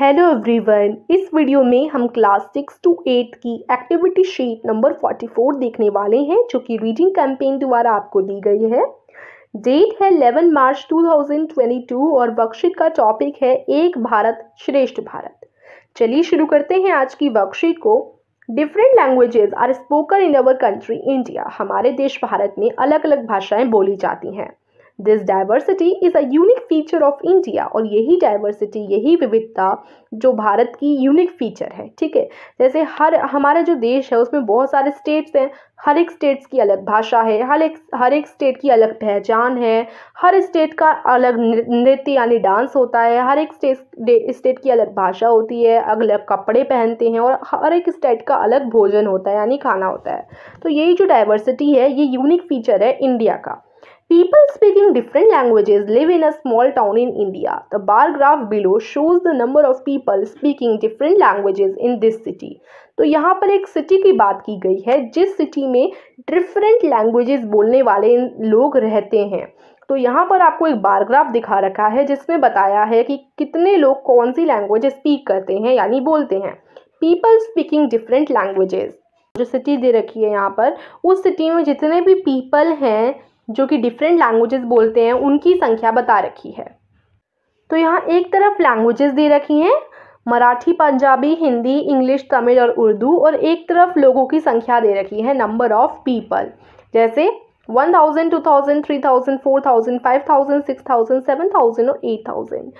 Hello everyone इस video में हम क्लास सिक्स टू एट की activity sheet number forty four देखने वाले हैं जो कि रीडिंग कैंपेन द्वारा आपको दी गई है डेट है eleven March two thousand twenty two और वर्कशीट का टॉपिक है एक भारत श्रेष्ठ भारत चलिए शुरू करते हैं आज की वर्कशीट को different languages are spoken in our country India हमारे देश भारत में अलग अलग भाषाएं बोली जाती हैं this diversity is a unique feature of India और यही डाइवर्सिटी यही विविधता जो भारत की यूनिक फीचर है ठीक है जैसे हर हमारा जो देश है उसमें बहुत सारे स्टेट्स हैं हर एक स्टेट्स की अलग भाषा है हर एक हर एक स्टेट की अलग पहचान है हर स्टेट का अलग नृत्य यानी डांस होता है हर एक स्टेट स्टेट की अलग भाषा होती है अलग कपड़े पहनते हैं और हर एक स्टेट का अलग भोजन होता है यानी खाना होता है तो यही जो डाइवर्सिटी है ये यूनिक फीचर है इंडिया का People speaking different languages live in a small town in India. The bar graph below shows the number of people speaking different languages in this city. तो यहाँ पर एक सिटी की बात की गई है जिस सिटी में डिफरेंट लैंग्वेजेस बोलने वाले लोग रहते हैं तो यहाँ पर आपको एक बारग्राफ दिखा रखा है जिसमें बताया है कि कितने लोग कौन सी लैंग्वेज स्पीक करते हैं यानी बोलते हैं पीपल स्पीकिंग डिफरेंट लैंग्वेजेस जो सिटी दे रखी है यहाँ पर उस सिटी में जितने भी पीपल हैं जो कि डिफरेंट लैंग्वेजेस बोलते हैं उनकी संख्या बता रखी है तो यहाँ एक तरफ लैंग्वेजेस दे रखी हैं मराठी पंजाबी हिंदी इंग्लिश तमिल और उर्दू और एक तरफ लोगों की संख्या दे रखी है नंबर ऑफ पीपल जैसे one thousand two thousand three thousand four thousand five thousand six thousand seven thousand और एट थाउजेंड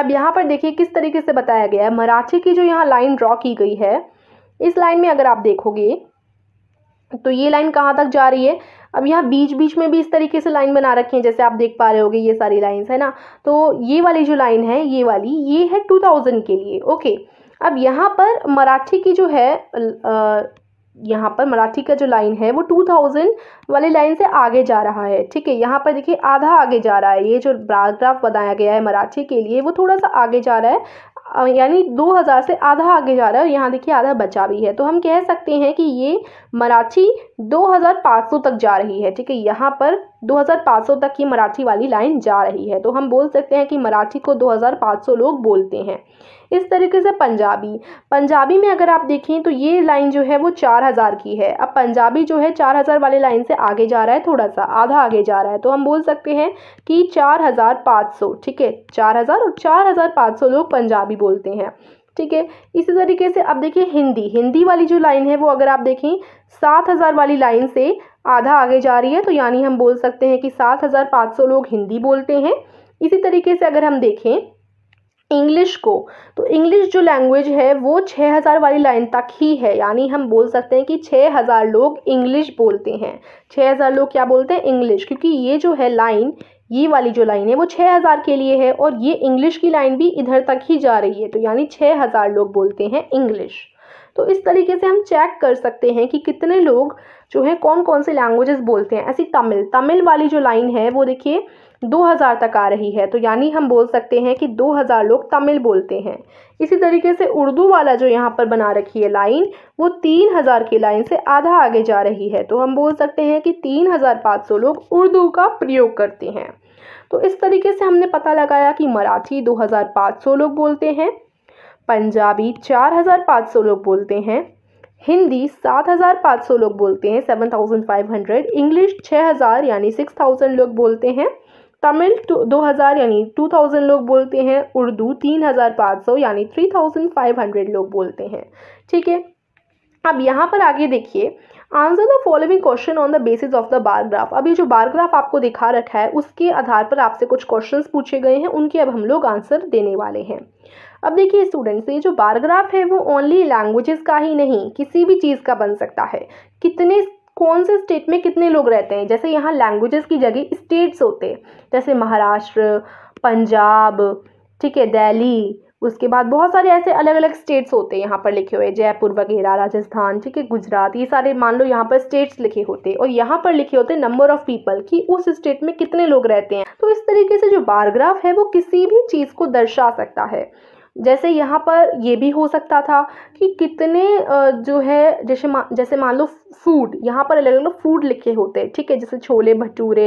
अब यहाँ पर देखिए किस तरीके से बताया गया है मराठी की जो यहाँ लाइन ड्रॉ की गई है इस लाइन में अगर आप देखोगे तो ये लाइन कहाँ तक जा रही है अब यहाँ बीच बीच में भी इस तरीके से लाइन बना रखी है जैसे आप देख पा रहे होगे ये सारी लाइन्स है ना तो ये वाली जो लाइन है ये वाली ये है टू थाउजेंड के लिए ओके अब यहाँ पर मराठी की जो है यहाँ पर मराठी का जो लाइन है वो टू थाउजेंड वाली लाइन से आगे जा रहा है ठीक है यहाँ पर देखिए आधा आगे जा रहा है ये जो पैराग्राफ बनाया गया है मराठी के लिए वो थोड़ा सा आगे जा रहा है यानी 2000 से आधा आगे जा रहा है और यहाँ देखिए आधा बचा भी है तो हम कह सकते हैं कि ये मराठी 2500 तक जा रही है ठीक है यहाँ पर 2500 तक की मराठी वाली लाइन जा रही है तो हम बोल सकते हैं कि मराठी को 2500 लोग बोलते हैं इस तरीके से पंजाबी पंजाबी में अगर आप देखें तो ये लाइन जो है वो 4000 की है अब पंजाबी जो है 4000 वाले लाइन से आगे जा रहा है थोड़ा सा आधा आगे जा रहा है तो हम बोल सकते हैं कि 4500 ठीक है 4000 और 4500 लोग पंजाबी बोलते हैं ठीक है इसी तरीके से अब देखिए हिंदी हिंदी वाली जो लाइन है वो अगर आप देखें सात हज़ार वाली लाइन से आधा आगे जा रही है तो यानी हम बोल सकते हैं कि सात हज़ार पाँच सौ लोग हिंदी बोलते हैं इसी तरीके से अगर हम देखें इंग्लिश को तो इंग्लिश जो लैंग्वेज है वो छः हज़ार वाली लाइन तक ही है यानी हम बोल सकते हैं कि छः हज़ार लोग इंग्लिश बोलते हैं छः हज़ार लोग क्या बोलते हैं इंग्लिश क्योंकि ये जो है लाइन ये वाली जो लाइन है वो छः हज़ार के लिए है और ये इंग्लिश की लाइन भी इधर तक ही जा रही है तो यानी छः हज़ार लोग बोलते हैं इंग्लिश तो इस तरीके से हम चेक कर सकते हैं कि कितने लोग जो है कौन कौन से लैंग्वेजेस बोलते हैं ऐसी तमिल तमिल वाली जो लाइन है वो देखिए 2000 तक आ रही है तो यानी हम बोल सकते हैं कि 2000 लोग तमिल बोलते हैं इसी तरीके से उर्दू वाला जो यहाँ पर बना रखी है लाइन वो 3000 की लाइन से आधा आगे जा रही है तो हम बोल सकते हैं कि 3500 लोग उर्दू का प्रयोग करते हैं तो इस तरीके से हमने पता लगाया कि मराठी 2500 लोग बोलते हैं पंजाबी 4,500 लोग बोलते हैं हिंदी 7,500 लोग बोलते हैं 7,500 इंग्लिश 6,000 यानी 6,000 लोग बोलते हैं तमिल 2,000 यानी 2,000 लोग बोलते हैं उर्दू 3,500 यानी 3,500 लोग बोलते हैं ठीक है अब यहाँ पर आगे देखिए answer the following question on the basis of the bar graph अभी जो बारग्राफ आपको दिखा रखा है उसके आधार पर आपसे कुछ क्वेश्चन पूछे गए हैं उनके अब हम लोग आंसर देने वाले हैं अब देखिए स्टूडेंट्स ये जो बारग्राफ है वो ओनली लैंग्वेजेस का ही नहीं किसी भी चीज़ का बन सकता है कितने कौन से स्टेट में कितने लोग रहते हैं जैसे यहाँ लैंग्वेजेस की जगह स्टेट्स होते हैं जैसे महाराष्ट्र पंजाब ठीक है दिल्ली उसके बाद बहुत सारे ऐसे अलग अलग स्टेट्स होते हैं यहाँ पर लिखे हुए जयपुर वगैरह राजस्थान ठीक है गुजरात ये सारे मान लो यहाँ पर स्टेट्स लिखे होते हैं और यहाँ पर लिखे होते हैं नंबर ऑफ पीपल कि उस स्टेट में कितने लोग रहते हैं तो इस तरीके से जो बारग्राफ है वो किसी भी चीज़ को दर्शा सकता है जैसे यहाँ पर ये भी हो सकता था कि कितने जो है जैसे मा, जैसे मान लो फूड यहाँ पर अलग अलग फूड लिखे होते ठीक है जैसे छोले भटूरे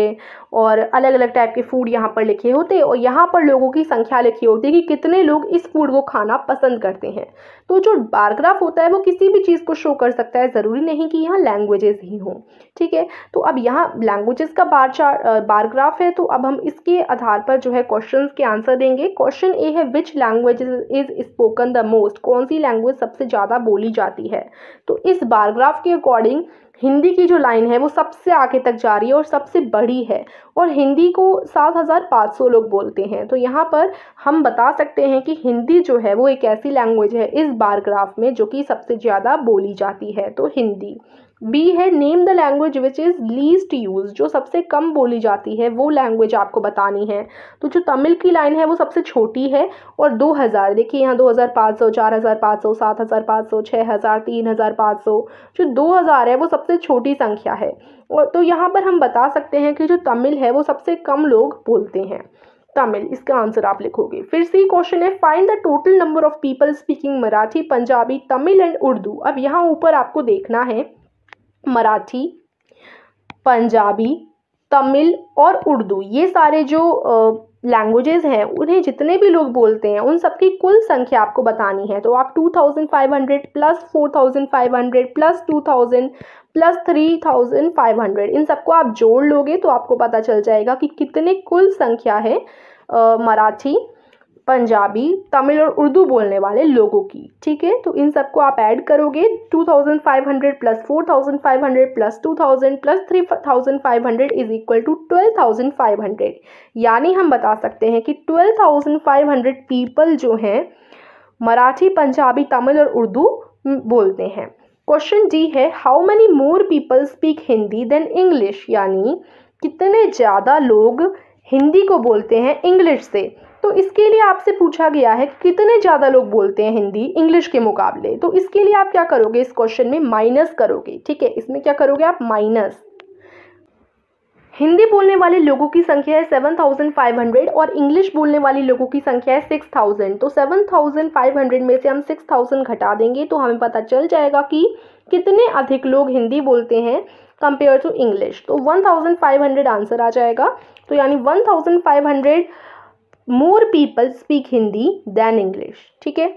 और अलग अलग टाइप के फूड यहाँ पर लिखे होते और यहाँ पर लोगों की संख्या लिखी होती है कि कितने लोग इस फूड को खाना पसंद करते हैं तो जो बारग्राफ होता है वो किसी भी चीज़ को शो कर सकता है ज़रूरी नहीं कि यहाँ लैंग्वेजेस ही हों ठीक है तो अब यहाँ लैंग्वेजेस का बार चार बारग्राफ है तो अब हम इसके आधार पर जो है क्वेश्चन के आंसर देंगे क्वेश्चन ए है which language is spoken the most कौन सी लैंग्वेज सबसे ज़्यादा बोली जाती है तो इस बारग्राफ के अकॉर्डिंग हिंदी की जो लाइन है वो सबसे आगे तक जा रही है और सबसे बड़ी है और हिंदी को सात हज़ार पाँच सौ लोग बोलते हैं तो यहाँ पर हम बता सकते हैं कि हिंदी जो है वो एक ऐसी लैंग्वेज है इस बारग्राफ में जो कि सबसे ज़्यादा बोली जाती है तो हिंदी बी है name the language which is least use जो सबसे कम बोली जाती है वो लैंग्वेज आपको बतानी है तो जो तमिल की लाइन है वो सबसे छोटी है और 2000 देखिए यहाँ 2500 4500 7500 6000 3500 जो 2000 है वो सबसे छोटी संख्या है और तो यहाँ पर हम बता सकते हैं कि जो तमिल है वो सबसे कम लोग बोलते हैं तमिल इसका आंसर आप लिखोगे फिर सी क्वेश्चन है find the total number of people speaking Marathi Punjabi Tamil and Urdu अब यहाँ ऊपर आपको देखना है मराठी पंजाबी तमिल और उर्दू ये सारे जो लैंग्वेजेस हैं उन्हें जितने भी लोग बोलते हैं उन सबकी कुल संख्या आपको बतानी है तो आप 2500 प्लस 4500 प्लस 2000 प्लस 3500 इन सबको आप जोड़ लोगे तो आपको पता चल जाएगा कि कितने कुल संख्या है मराठी पंजाबी तमिल और उर्दू बोलने वाले लोगों की ठीक है तो इन सबको आप ऐड करोगे 2500 plus 4500 plus 2000 plus 3500 is equal to 12500 यानी हम बता सकते हैं कि 12500 पीपल जो हैं मराठी पंजाबी तमिल और उर्दू बोलते हैं क्वेश्चन डी है how many more people speak Hindi than English यानी कितने ज़्यादा लोग हिंदी को बोलते हैं इंग्लिश से तो इसके लिए आपसे पूछा गया है कि कितने ज़्यादा लोग बोलते हैं हिंदी इंग्लिश के मुकाबले तो इसके लिए आप क्या करोगे इस क्वेश्चन में माइनस करोगे ठीक है इसमें क्या करोगे आप माइनस हिंदी बोलने वाले लोगों की संख्या है सेवन थाउजेंड फाइव हंड्रेड और इंग्लिश बोलने वाले लोगों की संख्या है सिक्स थाउजेंड तो सेवन थाउजेंड फाइव हंड्रेड में से हम सिक्स थाउजेंड घटा देंगे तो हमें पता चल जाएगा कि कितने अधिक लोग हिंदी बोलते हैं कंपेयर टू इंग्लिश तो one thousand five hundred answer आ जाएगा तो यानी one thousand five hundred more people speak Hindi than English ठीक है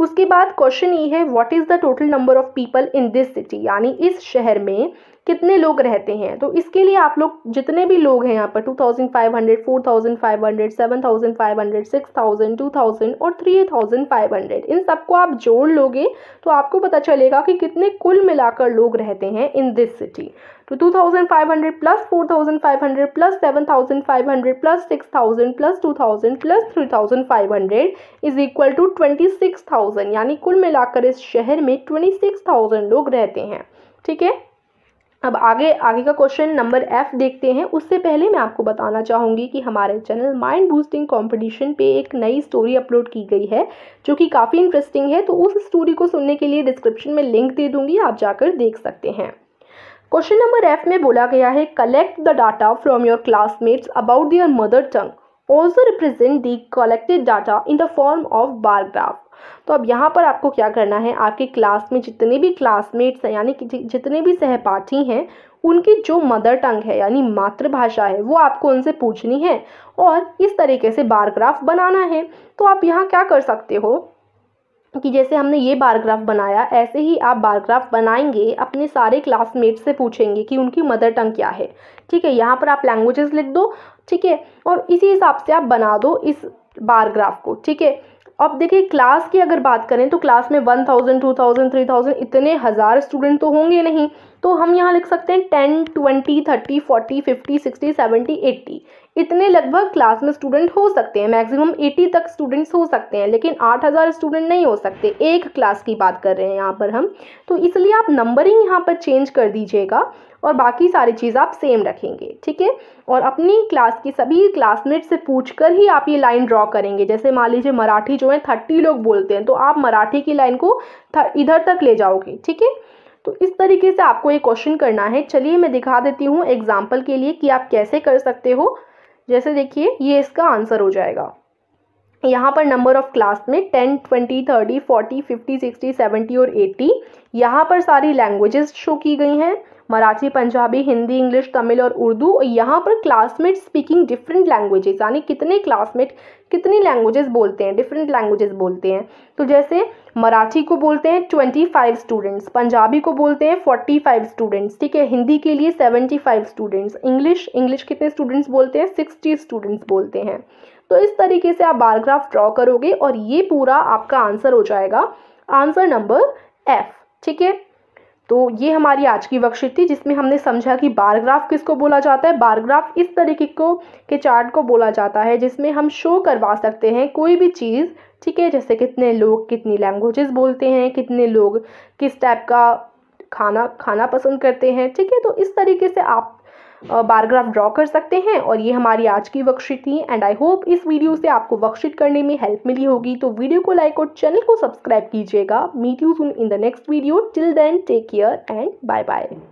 उसके बाद क्वेश्चन ये है what is the total number of people in this city यानी इस शहर में कितने लोग रहते हैं तो इसके लिए आप लोग जितने भी लोग हैं यहाँ पर two thousand five hundred four thousand five hundred seven thousand five hundred six thousand two thousand और थ्री थाउजेंड फाइव हंड्रेड इन सबको आप जोड़ लोगे तो आपको पता चलेगा कि कितने कुल मिलाकर लोग रहते हैं इन दिस सिटी तो two thousand five hundred plus four thousand five hundred plus seven thousand five hundred plus six thousand plus two thousand plus three thousand five hundred is equal to twenty six thousand यानी कुल मिलाकर इस शहर में twenty six thousand लोग रहते हैं ठीक है अब आगे आगे का क्वेश्चन नंबर एफ देखते हैं उससे पहले मैं आपको बताना चाहूँगी कि हमारे चैनल माइंड बूस्टिंग कंपटीशन पे एक नई स्टोरी अपलोड की गई है जो कि काफ़ी इंटरेस्टिंग है तो उस स्टोरी को सुनने के लिए डिस्क्रिप्शन में लिंक दे दूँगी आप जाकर देख सकते हैं क्वेश्चन नंबर एफ में बोला गया है collect the data from your classmates about their mother tongue also represent the collected data in the form of bar graph तो अब यहाँ पर आपको क्या करना है आपके क्लास में जितने भी क्लासमेट्स हैं यानी कि जितने भी सहपाठी हैं उनकी जो मदर टंग है यानी मातृभाषा है वो आपको उनसे पूछनी है और इस तरीके से बार ग्राफ बनाना है तो आप यहाँ क्या कर सकते हो कि जैसे हमने ये बारग्राफ बनाया ऐसे ही आप बारग्राफ बनाएंगे अपने सारे क्लासमेट से पूछेंगे कि उनकी मदर टंग क्या है ठीक है यहाँ पर आप लैंग्वेजेस लिख दो ठीक है और इसी हिसाब से आप बना दो इस बारग्राफ को ठीक है अब देखिए क्लास की अगर बात करें तो क्लास में one thousand two thousand three thousand इतने हज़ार स्टूडेंट तो होंगे नहीं तो हम यहाँ लिख सकते हैं ten twenty thirty forty fifty sixty seventy eighty इतने लगभग क्लास में स्टूडेंट हो सकते हैं मैक्सिमम एटी तक स्टूडेंट्स हो सकते हैं लेकिन आठ हज़ार स्टूडेंट नहीं हो सकते एक क्लास की बात कर रहे हैं यहाँ पर हम तो इसलिए आप नंबरिंग यहाँ पर चेंज कर दीजिएगा और बाकी सारी चीज़ आप सेम रखेंगे ठीक है और अपनी क्लास की सभी क्लासमेट से पूछ कर ही आप ये लाइन ड्रॉ करेंगे जैसे मान लीजिए मराठी जो है थर्टी लोग बोलते हैं तो आप मराठी की लाइन को इधर तक ले जाओगे ठीक है तो इस तरीके से आपको ये क्वेश्चन करना है चलिए मैं दिखा देती हूँ एग्जाम्पल के लिए कि आप कैसे कर सकते हो जैसे देखिए ये इसका आंसर हो जाएगा यहाँ पर नंबर ऑफ़ क्लास में ten twenty thirty forty fifty sixty seventy और एट्टी यहाँ पर सारी लैंग्वेजेस शो की गई हैं मराठी पंजाबी हिंदी इंग्लिश तमिल और उर्दू और यहाँ पर क्लासमेट स्पीकिंग डिफरेंट लैंग्वेजेस यानी कितने क्लासमेट कितनी लैंग्वेजेस बोलते हैं डिफरेंट लैंग्वेजेस बोलते हैं तो जैसे मराठी को बोलते हैं ट्वेंटी फाइव स्टूडेंट्स पंजाबी को बोलते हैं फोर्टी फाइव स्टूडेंट्स ठीक है हिंदी के लिए seventy five students English English कितने स्टूडेंट्स बोलते हैं सिक्सटी स्टूडेंट्स बोलते हैं तो इस तरीके से आप बारग्राफ ड्रॉ करोगे और ये पूरा आपका आंसर हो जाएगा आंसर नंबर एफ ठीक है तो ये हमारी आज की वर्कशीट थी जिसमें हमने समझा कि बारग्राफ किसको बोला जाता है बारग्राफ इस तरीके को के चार्ट को बोला जाता है जिसमें हम शो करवा सकते हैं कोई भी चीज़ ठीक है जैसे कितने लोग कितनी लैंग्वेजेस बोलते हैं कितने लोग किस टाइप का खाना खाना पसंद करते हैं ठीक है तो इस तरीके से आप बारग्राफ ड्रॉ कर सकते हैं और ये हमारी आज की वर्कशीट थी एंड आई होप इस वीडियो से आपको वर्कशीट करने में हेल्प मिली होगी तो वीडियो को लाइक और चैनल को सब्सक्राइब कीजिएगा meet you soon in the next video till then take care and bye bye